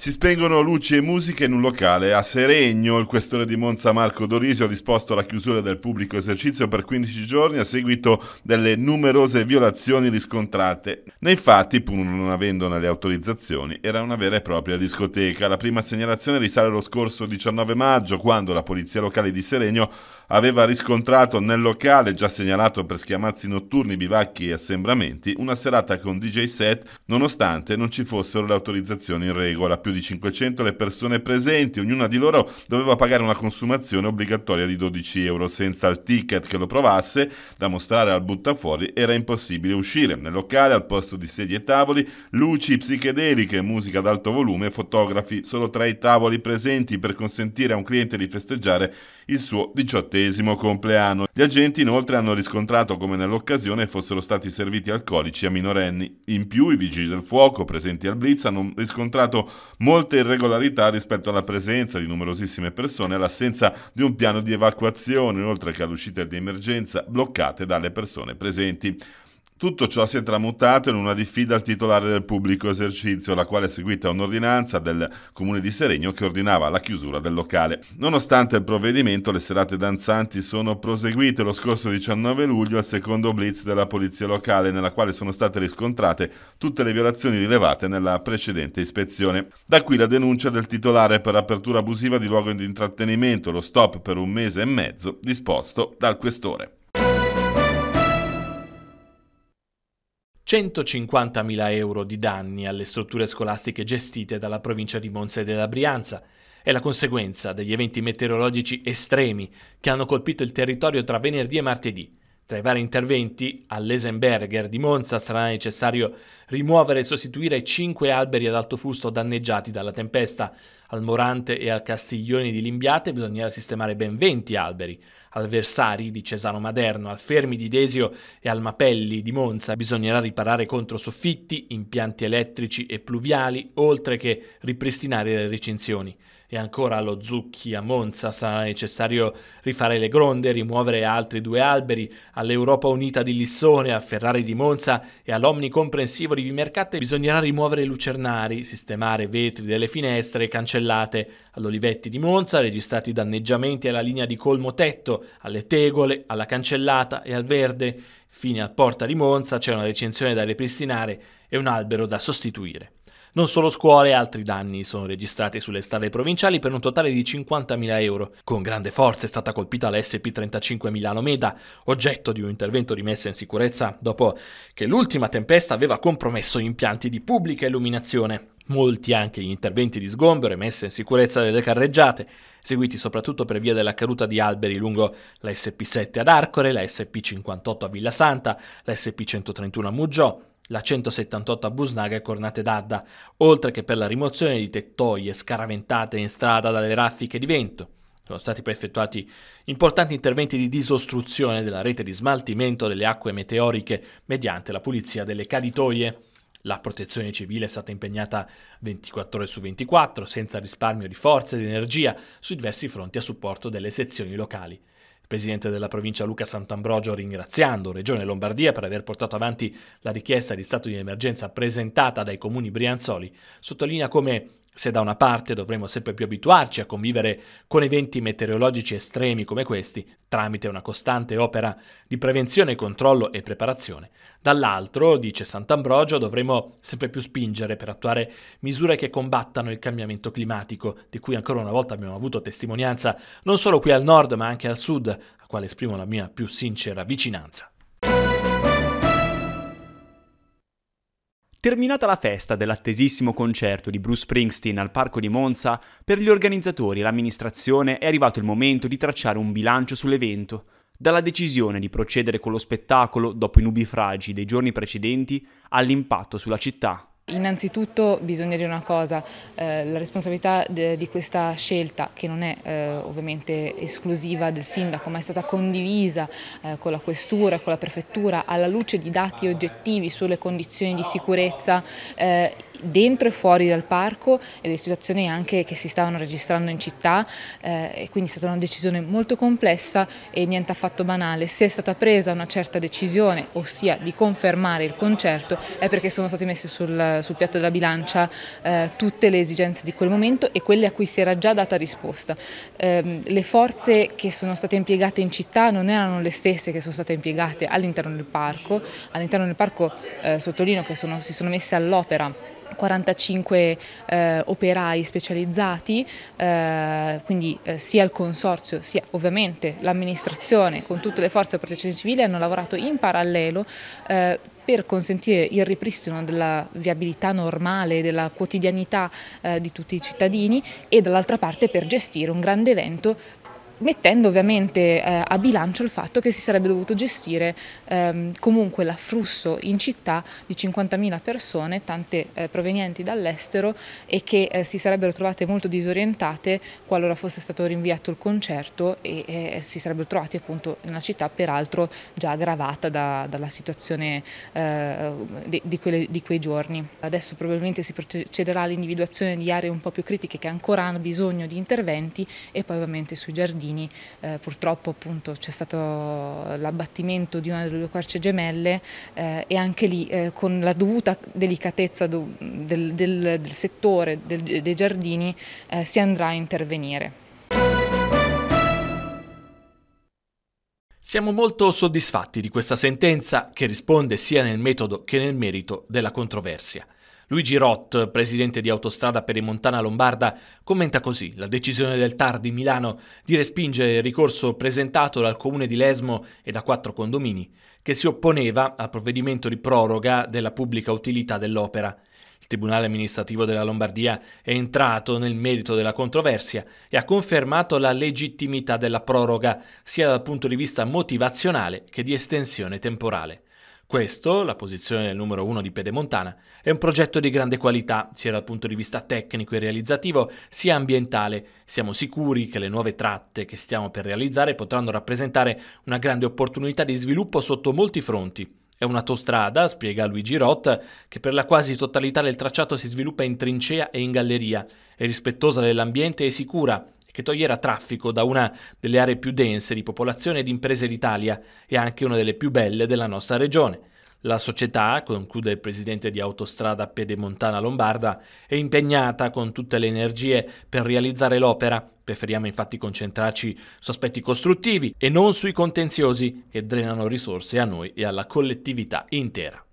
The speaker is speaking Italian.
Si spengono luci e musiche in un locale a Seregno. Il questore di Monza Marco Dorisio ha disposto la chiusura del pubblico esercizio per 15 giorni a seguito delle numerose violazioni riscontrate. Nei fatti, pur non avendone le autorizzazioni, era una vera e propria discoteca. La prima segnalazione risale lo scorso 19 maggio, quando la polizia locale di Seregno aveva riscontrato nel locale, già segnalato per schiamazzi notturni, bivacchi e assembramenti, una serata con DJ set nonostante non ci fossero le autorizzazioni in regola. Più di 500 le persone presenti, ognuna di loro doveva pagare una consumazione obbligatoria di 12 euro. Senza il ticket che lo provasse, da mostrare al buttafuori era impossibile uscire. Nel locale, al posto di sedie e tavoli, luci psichedeliche, musica ad alto volume fotografi solo tra i tavoli presenti per consentire a un cliente di festeggiare il suo 18 ventesimo compleanno. Gli agenti inoltre hanno riscontrato come nell'occasione fossero stati serviti alcolici a minorenni. In più i vigili del fuoco presenti al blitz hanno riscontrato molte irregolarità rispetto alla presenza di numerosissime persone e all'assenza di un piano di evacuazione, oltre che all'uscita di emergenza bloccate dalle persone presenti. Tutto ciò si è tramutato in una diffida al titolare del pubblico esercizio, la quale è seguita un'ordinanza del comune di Seregno che ordinava la chiusura del locale. Nonostante il provvedimento, le serate danzanti sono proseguite lo scorso 19 luglio al secondo blitz della polizia locale, nella quale sono state riscontrate tutte le violazioni rilevate nella precedente ispezione. Da qui la denuncia del titolare per apertura abusiva di luogo di intrattenimento, lo stop per un mese e mezzo disposto dal questore. 150.000 euro di danni alle strutture scolastiche gestite dalla provincia di Monza e della Brianza. È la conseguenza degli eventi meteorologici estremi che hanno colpito il territorio tra venerdì e martedì. Tra i vari interventi, all'Esenberger di Monza sarà necessario rimuovere e sostituire cinque alberi ad alto fusto danneggiati dalla tempesta. Al Morante e al Castiglione di Limbiate bisognerà sistemare ben 20 alberi avversari di Cesano Maderno, al Fermi di Desio e al Mapelli di Monza. Bisognerà riparare contro soffitti, impianti elettrici e pluviali, oltre che ripristinare le recinzioni. E ancora allo Zucchi a Monza sarà necessario rifare le gronde, rimuovere altri due alberi, all'Europa Unita di Lissone, a Ferrari di Monza e all'Omnicomprensivo di Vimercate bisognerà rimuovere i lucernari, sistemare vetri delle finestre cancellate, all'Olivetti di Monza registrati danneggiamenti alla linea di colmo tetto, alle tegole, alla cancellata e al verde. Fine al Porta di Monza c'è una recinzione da ripristinare e un albero da sostituire. Non solo scuole, altri danni sono registrati sulle strade provinciali per un totale di 50.000 euro. Con grande forza è stata colpita la SP35 Milano Meda, oggetto di un intervento di messa in sicurezza dopo che l'ultima tempesta aveva compromesso gli impianti di pubblica illuminazione. Molti anche gli interventi di sgombero e messa in sicurezza delle carreggiate, seguiti soprattutto per via della caduta di alberi lungo la SP7 ad Arcore, la SP58 a Villa Santa, la SP131 a Muggiò, la 178 a Busnaga e Cornate d'Adda, oltre che per la rimozione di tettoie scaraventate in strada dalle raffiche di vento. Sono stati poi effettuati importanti interventi di disostruzione della rete di smaltimento delle acque meteoriche mediante la pulizia delle caditoie. La protezione civile è stata impegnata 24 ore su 24, senza risparmio di forze ed energia, sui diversi fronti a supporto delle sezioni locali. Il presidente della provincia Luca Sant'Ambrogio, ringraziando Regione Lombardia per aver portato avanti la richiesta di stato di emergenza presentata dai comuni brianzoli, sottolinea come se da una parte dovremo sempre più abituarci a convivere con eventi meteorologici estremi come questi, tramite una costante opera di prevenzione, controllo e preparazione, dall'altro, dice Sant'Ambrogio, dovremo sempre più spingere per attuare misure che combattano il cambiamento climatico, di cui ancora una volta abbiamo avuto testimonianza non solo qui al nord ma anche al sud, a quale esprimo la mia più sincera vicinanza. Terminata la festa dell'attesissimo concerto di Bruce Springsteen al Parco di Monza, per gli organizzatori e l'amministrazione è arrivato il momento di tracciare un bilancio sull'evento. Dalla decisione di procedere con lo spettacolo dopo i nubifragi dei giorni precedenti all'impatto sulla città. Innanzitutto bisogna dire una cosa, eh, la responsabilità de, di questa scelta che non è eh, ovviamente esclusiva del sindaco ma è stata condivisa eh, con la questura, con la prefettura alla luce di dati oggettivi sulle condizioni di sicurezza eh, dentro e fuori dal parco e delle situazioni anche che si stavano registrando in città eh, e quindi è stata una decisione molto complessa e niente affatto banale. Se è stata presa una certa decisione, ossia di confermare il concerto, è perché sono state messe sul, sul piatto della bilancia eh, tutte le esigenze di quel momento e quelle a cui si era già data risposta. Eh, le forze che sono state impiegate in città non erano le stesse che sono state impiegate all'interno del parco, all'interno del parco eh, sottolineo che sono, si sono messe all'opera 45 eh, operai specializzati, eh, quindi eh, sia il consorzio sia ovviamente l'amministrazione con tutte le forze di protezione civile hanno lavorato in parallelo eh, per consentire il ripristino della viabilità normale, della quotidianità eh, di tutti i cittadini e dall'altra parte per gestire un grande evento mettendo ovviamente eh, a bilancio il fatto che si sarebbe dovuto gestire ehm, comunque l'afflusso in città di 50.000 persone, tante eh, provenienti dall'estero e che eh, si sarebbero trovate molto disorientate qualora fosse stato rinviato il concerto e eh, si sarebbero trovati appunto in una città peraltro già aggravata da, dalla situazione eh, di, di, quelle, di, quei giorni. Adesso probabilmente si procederà all'individuazione di aree un po' più critiche che ancora hanno bisogno di interventi e poi ovviamente sui giardini bambini. Eh, purtroppo c'è stato l'abbattimento di una delle due querce gemelle eh, e anche lì eh, con la dovuta delicatezza do, del, del, del, settore del, dei giardini eh, si andrà a intervenire. Siamo molto soddisfatti di questa sentenza che risponde sia nel metodo che nel merito della controversia. Luigi Rott, presidente di Autostrada per Montana Lombarda, commenta così la decisione del TAR di Milano di respingere il ricorso presentato dal comune di Lesmo e da quattro condomini che si opponeva al provvedimento di proroga della pubblica utilità dell'opera. Il Tribunale amministrativo della Lombardia è entrato nel merito della controversia e ha confermato la legittimità della proroga, sia dal punto di vista motivazionale che di estensione temporale. Questo, la posizione numero uno di Pedemontana, è un progetto di grande qualità, sia dal punto di vista tecnico e realizzativo, sia ambientale. Siamo sicuri che le nuove tratte che stiamo per realizzare potranno rappresentare una grande opportunità di sviluppo sotto molti fronti. È un'autostrada, spiega Luigi Roth, che per la quasi totalità del tracciato si sviluppa in trincea e in galleria, è rispettosa dell'ambiente e sicura, che toglierà traffico da una delle aree più dense di popolazione ed imprese d'Italia e anche una delle più belle della nostra regione. La società, conclude il presidente di Autostrada Pedemontana Lombarda, è impegnata con tutte le energie per realizzare l'opera. Preferiamo infatti concentrarci su aspetti costruttivi e non sui contenziosi che drenano risorse a noi e alla collettività intera.